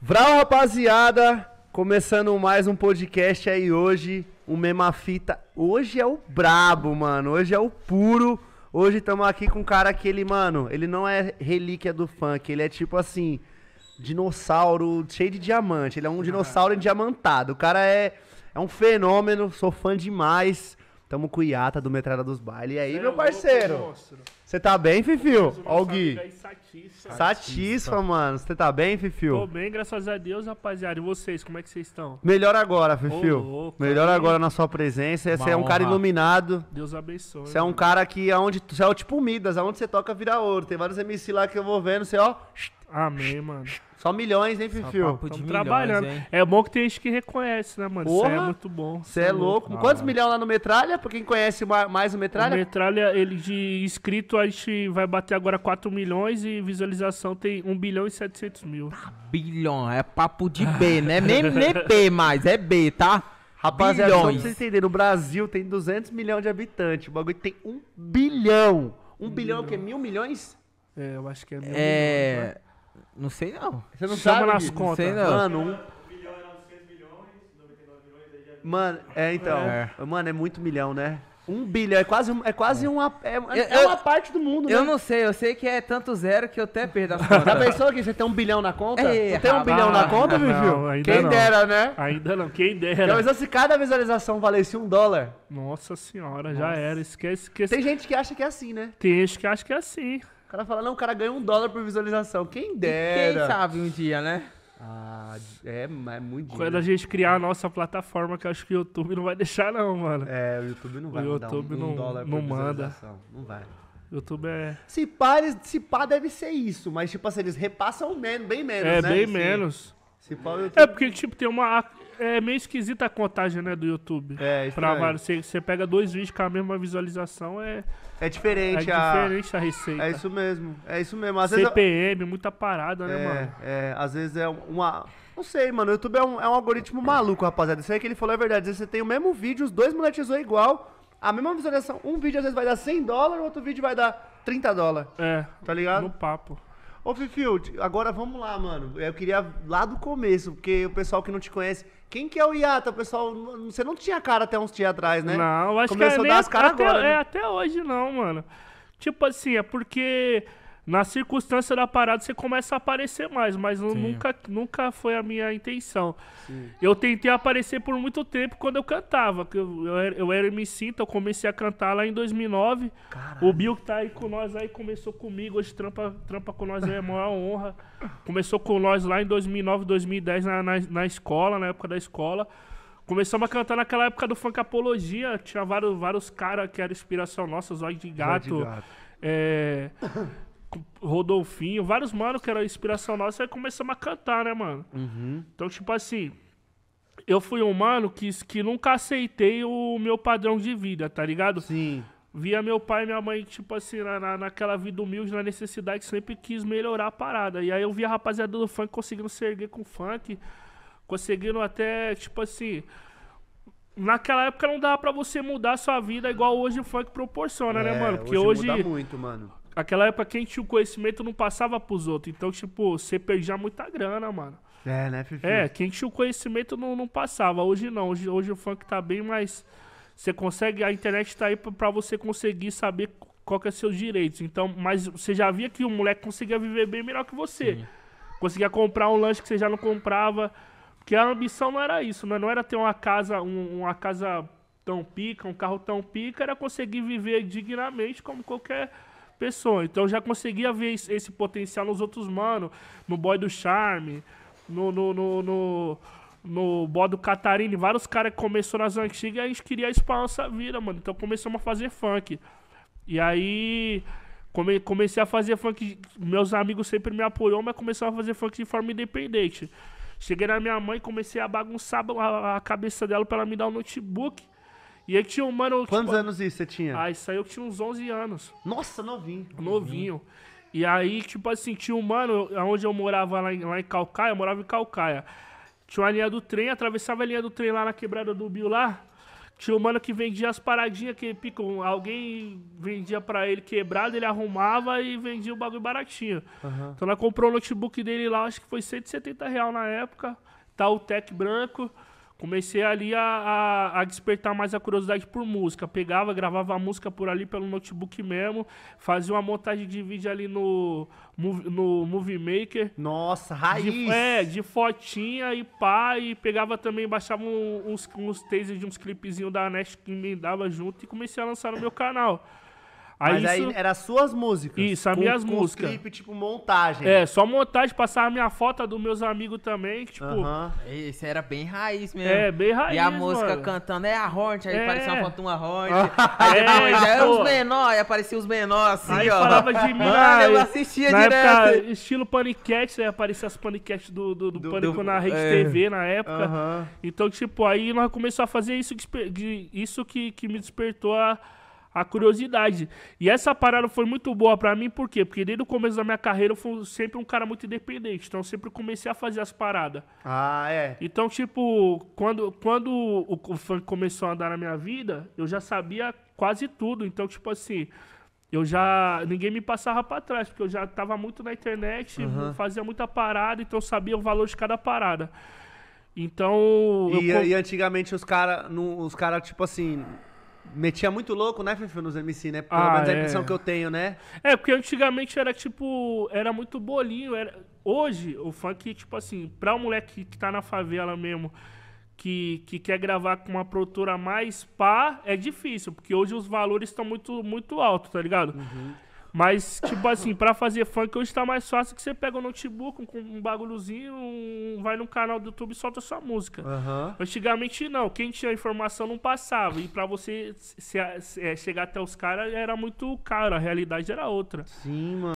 Vral, rapaziada! Começando mais um podcast aí hoje, o Mema Fita. Hoje é o brabo, mano. Hoje é o puro. Hoje estamos aqui com um cara que ele, mano, ele não é relíquia do funk, ele é tipo assim, dinossauro cheio de diamante. Ele é um dinossauro endiamantado. O cara é, é um fenômeno, sou fã demais. Tamo com o Iata do Metralha dos Bailes. E aí, é meu parceiro? Você tá bem, Fifio? Olha o Gui. É Satisfa. Satisfa, mano. Você tá bem, Fifio? Tô bem, graças a Deus, rapaziada. E vocês, como é que vocês estão? Melhor agora, Fifio. Ô, louco, Melhor aí. agora na sua presença. Você é um cara iluminado. Deus abençoe. Você é um cara que aonde. É você é o tipo Midas, aonde você toca vira ouro. Tem vários MC lá que eu vou vendo, você, ó. Amém, mano. Só milhões, hein, Fifio? Estamos trabalhando. Hein? É bom que tem gente que reconhece, né, mano? Isso é muito bom. Você é, é, louco. louco. Ah, Quantos milhões lá no Metralha? Pra quem conhece mais o Metralha? O Metralha, ele de inscrito, a gente vai bater agora 4 milhões e visualização tem 1 bilhão e 700 mil. Ah, bilhão, é papo de B, né? nem, nem B mais, é B, tá? Rapaziada, bilhões. só pra vocês entenderem, o Brasil tem 200 milhões de habitantes, o bagulho tem 1 bilhão. 1 bilhão, bilhão é o quê? Mil milhões? É, eu acho que é mil é... milhões, né? Não sei não. Você não Chama sabe? nas contas. Não sei não. Mano, um... Mano, é então. É. Mano, é muito milhão, né? Um bilhão, é quase, é quase é. uma. É, é uma parte do mundo, né? Eu não sei, eu sei que é tanto zero que eu até perdi a contas. Já pensou que você tem um bilhão na conta? Ei, é, você tem um bilhão na conta, viu? Quem não. dera, né? Ainda não, quem dera. Mas se cada visualização valesse um dólar. Nossa senhora, Nossa. já era. Esquece, esquece. Tem gente que acha que é assim, né? Tem gente que acha que é assim. O cara fala, não, o cara ganha um dólar por visualização. Quem dera. quem sabe um dia, né? Ah, é, é muito dinheiro. Quando a gente criar a nossa plataforma, que eu acho que o YouTube não vai deixar, não, mano. É, o YouTube não vai o YouTube um, não, dólar por não manda. Não vai. YouTube é. Se pá, eles, se pá, deve ser isso, mas tipo assim, eles repassam menos, bem menos, é, né? bem menos. Se pá, é, YouTube... É, porque, tipo, tem uma é meio esquisita a contagem, né, do YouTube. É, é para você, você pega dois vídeos com a mesma visualização, é... É diferente, é a... diferente a receita. É isso mesmo, é isso mesmo. Às CPM, muita parada, né, é, mano? É, às vezes é uma... Não sei, mano, o YouTube é um, é um algoritmo maluco, rapaziada. Isso aí que ele falou é verdade. Às vezes você tem o mesmo vídeo, os dois monetizou igual, a mesma visualização. Um vídeo às vezes vai dar 100 dólares, o outro vídeo vai dar 30 dólares. É, tá ligado? No papo. Ô, Fifield, agora vamos lá, mano. Eu queria lá do começo, porque o pessoal que não te conhece. Quem que é o Iata, pessoal? Você não tinha cara até uns dias atrás, né? Não, acho Começou que é, a dar as caras agora. É né? É, até hoje não, mano. Tipo assim, é porque na circunstância da parada você começa a aparecer mais, mas nunca, nunca foi a minha intenção. Sim. Eu tentei aparecer por muito tempo quando eu cantava. Eu, eu, era, eu era MC, então eu comecei a cantar lá em 2009. Caralho. O Bill que tá aí com nós aí começou comigo, hoje trampa, trampa com nós aí, é a maior honra. Começou com nós lá em 2009, 2010 na, na, na escola, na época da escola. Começamos a cantar naquela época do funk apologia, tinha vários, vários caras que eram inspiração nossa, Zóio de Gato. Zóio de gato. É... Rodolfinho, vários mano que era inspiração nossa, aí começamos a cantar, né, mano? Uhum. Então, tipo assim, eu fui um mano que, que nunca aceitei o meu padrão de vida, tá ligado? Sim. Via meu pai e minha mãe, tipo assim, na, naquela vida humilde, na necessidade, sempre quis melhorar a parada. E aí eu via a rapaziada do funk conseguindo se erguer com funk, conseguindo até, tipo assim, Naquela época não dava pra você mudar sua vida igual hoje o funk proporciona, né, é, né, mano? Porque hoje. hoje muda muito, mano. Naquela época, quem tinha o conhecimento não passava pros outros. Então, tipo, você perdia muita grana, mano. É, né, Fifi? É, quem tinha o conhecimento não, não passava. Hoje não. Hoje, hoje o funk tá bem mais. Você consegue. A internet tá aí pra, pra você conseguir saber qual que é seus direitos. Então, mas você já via que o moleque conseguia viver bem melhor que você. Sim. Conseguia comprar um lanche que você já não comprava. Porque a ambição não era isso, né? Não era ter uma casa, um, uma casa tão pica, um carro tão pica, era conseguir viver dignamente como qualquer pessoa. Então eu já conseguia ver esse potencial nos outros mano, no boy do Charme, no no no, no, no boy do Catarine, vários caras que começou nas antigas e a gente queria expandir nossa vida, mano. Então começamos a fazer funk. E aí come, comecei a fazer funk, meus amigos sempre me apoiou, mas começamos a fazer funk de forma independente. Cheguei na minha mãe, comecei a bagunçar a, cabeça dela para ela me dar um notebook. E aí tinha um mano. Quantos tipo, anos isso você tinha? Ah, isso Aí eu que tinha uns 11 anos. Nossa, novinho. Novinho. E aí, tipo assim, tinha um mano, onde eu morava lá em, lá em Calcaia, eu morava em Calcaia. Tinha uma linha do trem, atravessava a linha do trem lá na quebrada do Bill lá. Tinha um mano que vendia as paradinhas que pico, Alguém vendia pra ele quebrado, ele arrumava e vendia o bagulho baratinho. Uhum. Então ela comprou o notebook dele lá, acho que foi 170 real na época. Tá o Tech branco comecei ali a, a, a, despertar mais a curiosidade por música. Pegava, gravava a música por ali pelo notebook mesmo, fazia uma montagem de vídeo ali no, no Movie Maker. Nossa, raiz! De, é, de fotinha e pá, e pegava também, baixava uns, uns tasers de uns clipezinhos da Nest que me dava junto e comecei a lançar no meu canal. Aí Mas isso... aí era suas músicas. Isso, as com, minhas com músicas. clipe, tipo, montagem. É, só montagem, passava a minha foto dos meus amigos também, que, tipo... Uh -huh. Isso era bem raiz mesmo. É, bem raiz, E a música mano. cantando, é a Hornet, aí é. aparecia uma foto de uma Hornet. Ah, aí depois, era é, é os menores, aí aparecia os menores, assim, aí ó. falava de mim, ah, eu assistia na direto. Época, estilo Panicat, aí aparecia as Panicat do, do, do, do Pânico do, na Rede é. TV, na época. Uh -huh. Então, tipo, aí nós começamos a fazer isso que, isso que, que me despertou a a curiosidade. E essa parada foi muito boa para mim, por quê? Porque desde o começo da minha carreira eu fui sempre um cara muito independente, então eu sempre comecei a fazer as paradas. Ah, é. Então, tipo, quando, quando o, o funk começou a andar na minha vida, eu já sabia quase tudo, então, tipo assim, eu já. Ninguém me passava pra trás, porque eu já tava muito na internet, uhum. fazia muita parada, então eu sabia o valor de cada parada. Então. E, eu... e antigamente os caras, os cara, tipo assim, Metia muito louco, né, Fifi, nos MC, né? Pelo ah, menos é. a impressão que eu tenho, né? É, porque antigamente era tipo, era muito bolinho. Era... Hoje, o funk, tipo assim, pra um moleque que tá na favela mesmo, que, que quer gravar com uma produtora mais pá, é difícil, porque hoje os valores estão muito, muito altos, tá ligado? Uhum. Mas, tipo assim, pra fazer funk hoje tá mais fácil que você pega um notebook, um, um bagulhozinho, um, vai no canal do YouTube e solta sua música. Uhum. Antigamente não, quem tinha informação não passava. E pra você se, se, é, chegar até os caras era muito caro, a realidade era outra. Sim, mano.